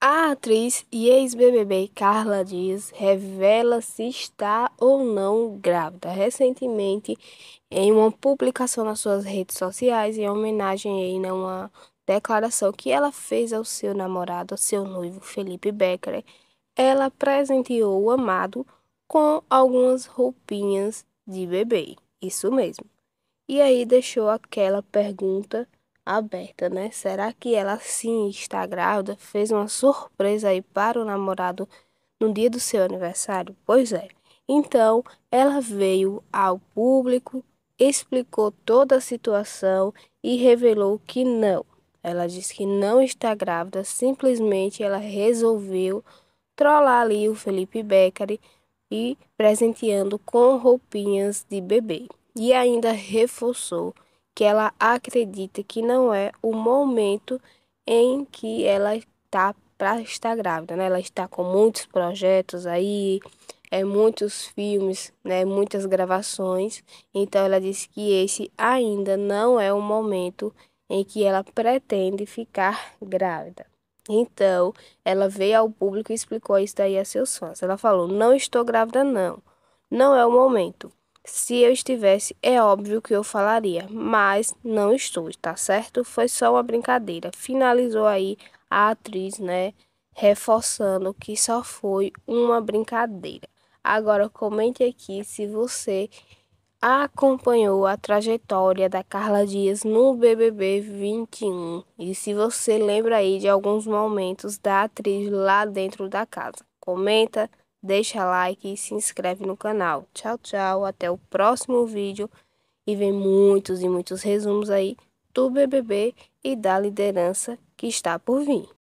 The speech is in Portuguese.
A atriz e ex-BBB Carla Dias revela se está ou não grávida recentemente em uma publicação nas suas redes sociais em homenagem a uma declaração que ela fez ao seu namorado, ao seu noivo Felipe Becker. Ela presenteou o amado com algumas roupinhas de bebê, isso mesmo. E aí deixou aquela pergunta aberta, né? Será que ela sim está grávida? Fez uma surpresa aí para o namorado no dia do seu aniversário? Pois é. Então, ela veio ao público, explicou toda a situação e revelou que não. Ela disse que não está grávida, simplesmente ela resolveu trollar ali o Felipe Becker e presenteando com roupinhas de bebê. E ainda reforçou que ela acredita que não é o momento em que ela está para estar grávida, né? Ela está com muitos projetos aí, é muitos filmes, né, muitas gravações. Então ela disse que esse ainda não é o momento em que ela pretende ficar grávida. Então, ela veio ao público e explicou isso daí a seus fãs. Ela falou: "Não estou grávida não. Não é o momento. Se eu estivesse, é óbvio que eu falaria, mas não estou, tá certo? Foi só uma brincadeira. Finalizou aí a atriz, né? Reforçando que só foi uma brincadeira. Agora comente aqui se você acompanhou a trajetória da Carla Dias no BBB 21 e se você lembra aí de alguns momentos da atriz lá dentro da casa. Comenta deixa like e se inscreve no canal. Tchau, tchau, até o próximo vídeo e vem muitos e muitos resumos aí do BBB e da liderança que está por vir.